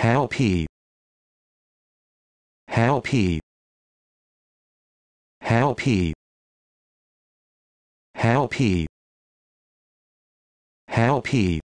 Happy. help Happy. help Happy.